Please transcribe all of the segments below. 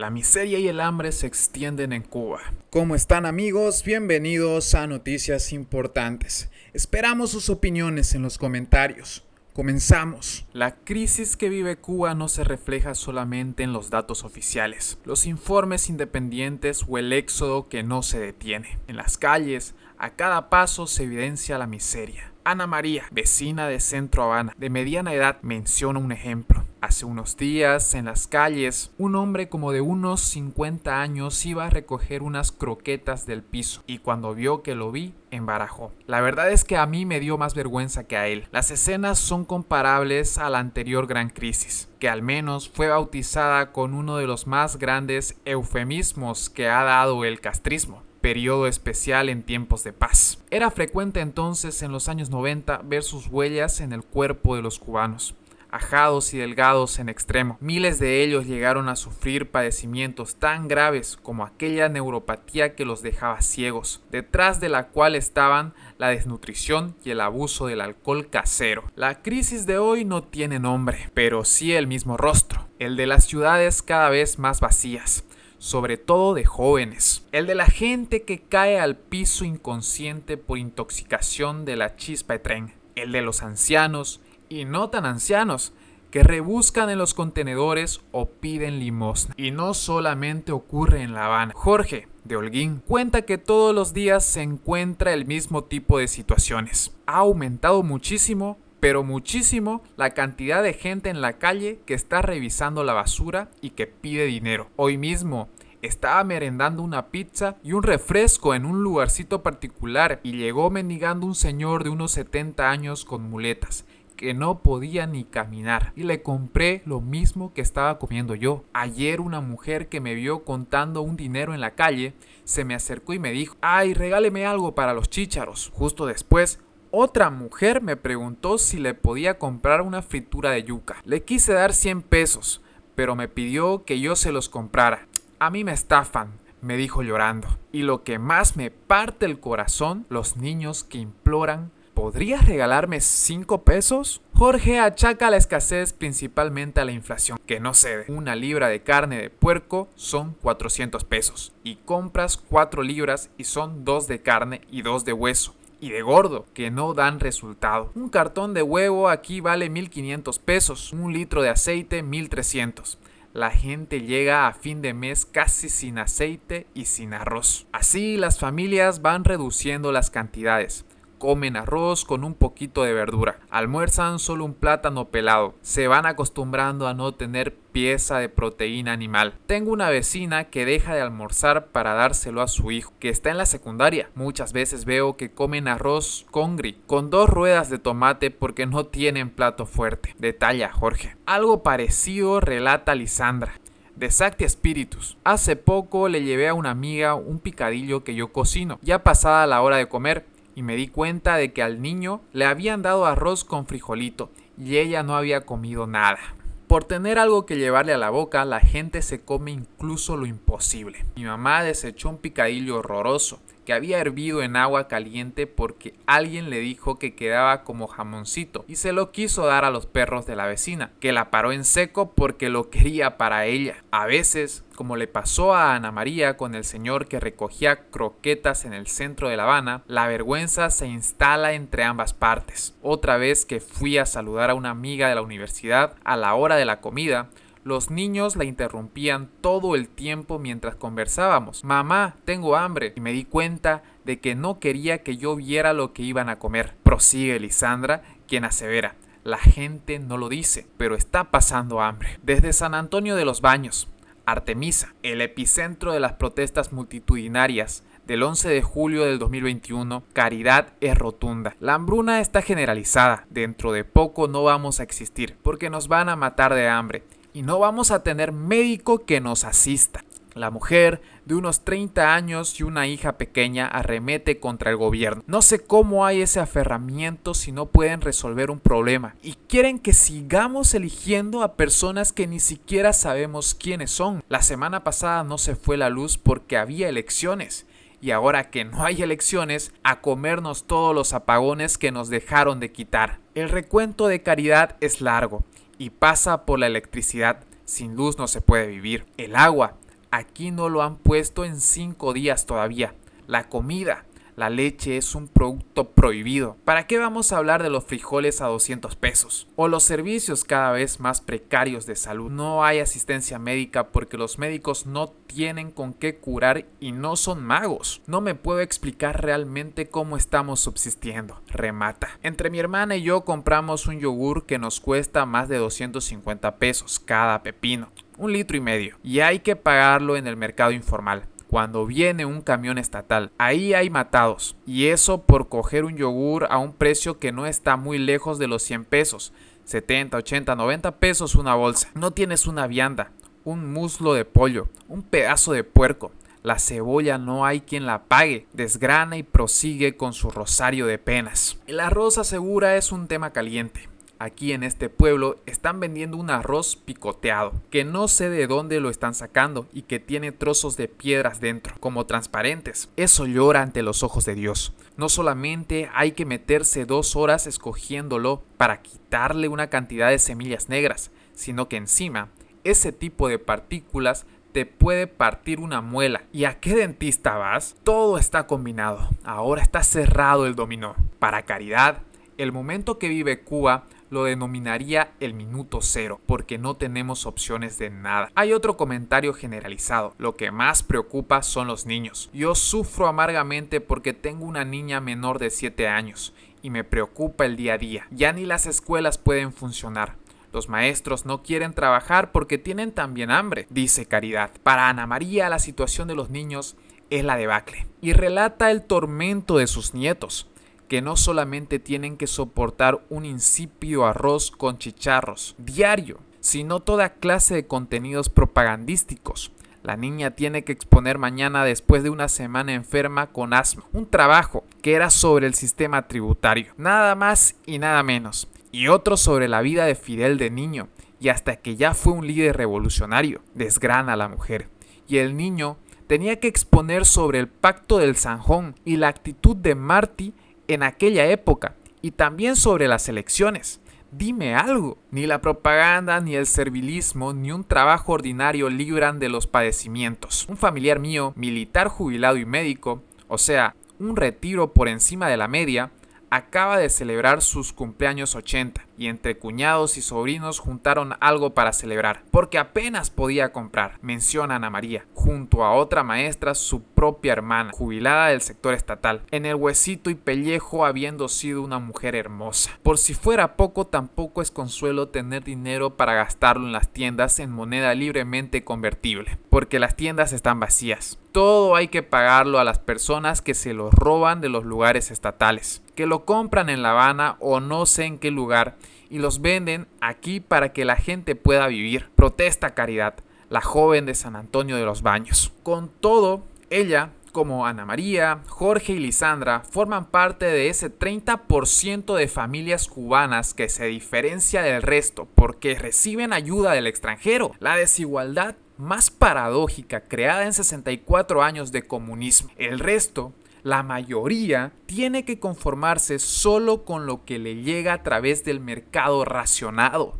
La miseria y el hambre se extienden en Cuba. ¿Cómo están amigos? Bienvenidos a Noticias Importantes. Esperamos sus opiniones en los comentarios. Comenzamos. La crisis que vive Cuba no se refleja solamente en los datos oficiales, los informes independientes o el éxodo que no se detiene. En las calles, a cada paso se evidencia la miseria. Ana María, vecina de Centro Habana, de mediana edad, menciona un ejemplo. Hace unos días, en las calles, un hombre como de unos 50 años iba a recoger unas croquetas del piso y cuando vio que lo vi, embarajó. La verdad es que a mí me dio más vergüenza que a él. Las escenas son comparables a la anterior gran crisis, que al menos fue bautizada con uno de los más grandes eufemismos que ha dado el castrismo periodo especial en tiempos de paz. Era frecuente entonces en los años 90 ver sus huellas en el cuerpo de los cubanos ajados y delgados en extremo. Miles de ellos llegaron a sufrir padecimientos tan graves como aquella neuropatía que los dejaba ciegos, detrás de la cual estaban la desnutrición y el abuso del alcohol casero. La crisis de hoy no tiene nombre, pero sí el mismo rostro, el de las ciudades cada vez más vacías sobre todo de jóvenes, el de la gente que cae al piso inconsciente por intoxicación de la chispa de tren, el de los ancianos, y no tan ancianos que rebuscan en los contenedores o piden limosna. Y no solamente ocurre en La Habana. Jorge, de Holguín, cuenta que todos los días se encuentra el mismo tipo de situaciones. Ha aumentado muchísimo, pero muchísimo, la cantidad de gente en la calle que está revisando la basura y que pide dinero. Hoy mismo estaba merendando una pizza y un refresco en un lugarcito particular y llegó mendigando un señor de unos 70 años con muletas que no podía ni caminar y le compré lo mismo que estaba comiendo yo. Ayer una mujer que me vio contando un dinero en la calle se me acercó y me dijo, ay, regáleme algo para los chícharos. Justo después, otra mujer me preguntó si le podía comprar una fritura de yuca. Le quise dar 100 pesos, pero me pidió que yo se los comprara. A mí me estafan, me dijo llorando. Y lo que más me parte el corazón, los niños que imploran ¿podrías regalarme 5 pesos? Jorge achaca la escasez principalmente a la inflación, que no cede. Una libra de carne de puerco son 400 pesos y compras 4 libras y son 2 de carne y 2 de hueso y de gordo, que no dan resultado. Un cartón de huevo aquí vale 1500 pesos, un litro de aceite 1300. La gente llega a fin de mes casi sin aceite y sin arroz. Así las familias van reduciendo las cantidades comen arroz con un poquito de verdura, almuerzan solo un plátano pelado, se van acostumbrando a no tener pieza de proteína animal. Tengo una vecina que deja de almorzar para dárselo a su hijo, que está en la secundaria. Muchas veces veo que comen arroz con con dos ruedas de tomate porque no tienen plato fuerte. Detalla Jorge. Algo parecido relata Lisandra de Sacti Spiritus. Hace poco le llevé a una amiga un picadillo que yo cocino. Ya pasada la hora de comer, y me di cuenta de que al niño le habían dado arroz con frijolito y ella no había comido nada. Por tener algo que llevarle a la boca, la gente se come incluso lo imposible. Mi mamá desechó un picadillo horroroso había hervido en agua caliente porque alguien le dijo que quedaba como jamoncito y se lo quiso dar a los perros de la vecina, que la paró en seco porque lo quería para ella. A veces, como le pasó a Ana María con el señor que recogía croquetas en el centro de La Habana, la vergüenza se instala entre ambas partes. Otra vez que fui a saludar a una amiga de la universidad a la hora de la comida, los niños la interrumpían todo el tiempo mientras conversábamos. Mamá, tengo hambre. Y me di cuenta de que no quería que yo viera lo que iban a comer. Prosigue Lisandra, quien asevera. La gente no lo dice, pero está pasando hambre. Desde San Antonio de los Baños, Artemisa, el epicentro de las protestas multitudinarias, del 11 de julio del 2021, caridad es rotunda. La hambruna está generalizada. Dentro de poco no vamos a existir porque nos van a matar de hambre y no vamos a tener médico que nos asista. La mujer, de unos 30 años y una hija pequeña, arremete contra el gobierno. No sé cómo hay ese aferramiento si no pueden resolver un problema. Y quieren que sigamos eligiendo a personas que ni siquiera sabemos quiénes son. La semana pasada no se fue la luz porque había elecciones. Y ahora que no hay elecciones, a comernos todos los apagones que nos dejaron de quitar. El recuento de caridad es largo y pasa por la electricidad. Sin luz no se puede vivir. El agua, aquí no lo han puesto en cinco días todavía. La comida, la leche es un producto prohibido. ¿Para qué vamos a hablar de los frijoles a 200 pesos? O los servicios cada vez más precarios de salud. No hay asistencia médica porque los médicos no tienen con qué curar y no son magos. No me puedo explicar realmente cómo estamos subsistiendo. Remata. Entre mi hermana y yo compramos un yogur que nos cuesta más de 250 pesos cada pepino un litro y medio, y hay que pagarlo en el mercado informal cuando viene un camión estatal. Ahí hay matados. Y eso por coger un yogur a un precio que no está muy lejos de los 100 pesos. 70, 80, 90 pesos una bolsa. No tienes una vianda, un muslo de pollo, un pedazo de puerco. La cebolla no hay quien la pague, desgrana y prosigue con su rosario de penas. El arroz asegura es un tema caliente aquí en este pueblo están vendiendo un arroz picoteado, que no sé de dónde lo están sacando y que tiene trozos de piedras dentro, como transparentes. Eso llora ante los ojos de Dios. No solamente hay que meterse dos horas escogiéndolo para quitarle una cantidad de semillas negras, sino que encima ese tipo de partículas te puede partir una muela. ¿Y a qué dentista vas? Todo está combinado. Ahora está cerrado el dominó. Para caridad, el momento que vive Cuba lo denominaría el minuto cero, porque no tenemos opciones de nada. Hay otro comentario generalizado, lo que más preocupa son los niños. Yo sufro amargamente porque tengo una niña menor de 7 años y me preocupa el día a día. Ya ni las escuelas pueden funcionar. Los maestros no quieren trabajar porque tienen también hambre, dice Caridad. Para Ana María la situación de los niños es la debacle y relata el tormento de sus nietos que no solamente tienen que soportar un insípido arroz con chicharros diario, sino toda clase de contenidos propagandísticos. La niña tiene que exponer mañana después de una semana enferma con asma, un trabajo que era sobre el sistema tributario, nada más y nada menos, y otro sobre la vida de Fidel de niño, y hasta que ya fue un líder revolucionario, desgrana la mujer. Y el niño tenía que exponer sobre el pacto del Sanjón y la actitud de Marty en aquella época y también sobre las elecciones. Dime algo, ni la propaganda, ni el servilismo, ni un trabajo ordinario libran de los padecimientos. Un familiar mío, militar jubilado y médico, o sea, un retiro por encima de la media, acaba de celebrar sus cumpleaños 80 y entre cuñados y sobrinos juntaron algo para celebrar, porque apenas podía comprar, menciona Ana María, junto a otra maestra, su propia hermana, jubilada del sector estatal, en el huesito y pellejo habiendo sido una mujer hermosa. Por si fuera poco, tampoco es consuelo tener dinero para gastarlo en las tiendas en moneda libremente convertible, porque las tiendas están vacías. Todo hay que pagarlo a las personas que se lo roban de los lugares estatales, que lo compran en La Habana o no sé en qué lugar y los venden aquí para que la gente pueda vivir. Protesta Caridad, la joven de San Antonio de los Baños. Con todo, ella, como Ana María, Jorge y Lisandra, forman parte de ese 30% de familias cubanas que se diferencia del resto porque reciben ayuda del extranjero. La desigualdad más paradójica creada en 64 años de comunismo. El resto la mayoría tiene que conformarse solo con lo que le llega a través del mercado racionado,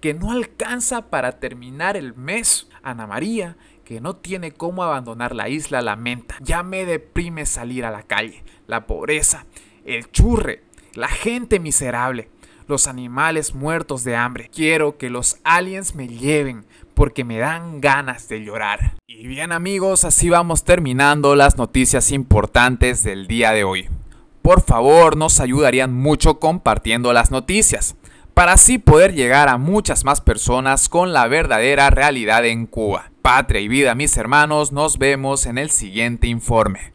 que no alcanza para terminar el mes. Ana María, que no tiene cómo abandonar la isla, lamenta. Ya me deprime salir a la calle, la pobreza, el churre, la gente miserable los animales muertos de hambre. Quiero que los aliens me lleven porque me dan ganas de llorar. Y bien amigos, así vamos terminando las noticias importantes del día de hoy. Por favor, nos ayudarían mucho compartiendo las noticias, para así poder llegar a muchas más personas con la verdadera realidad en Cuba. Patria y vida, mis hermanos, nos vemos en el siguiente informe.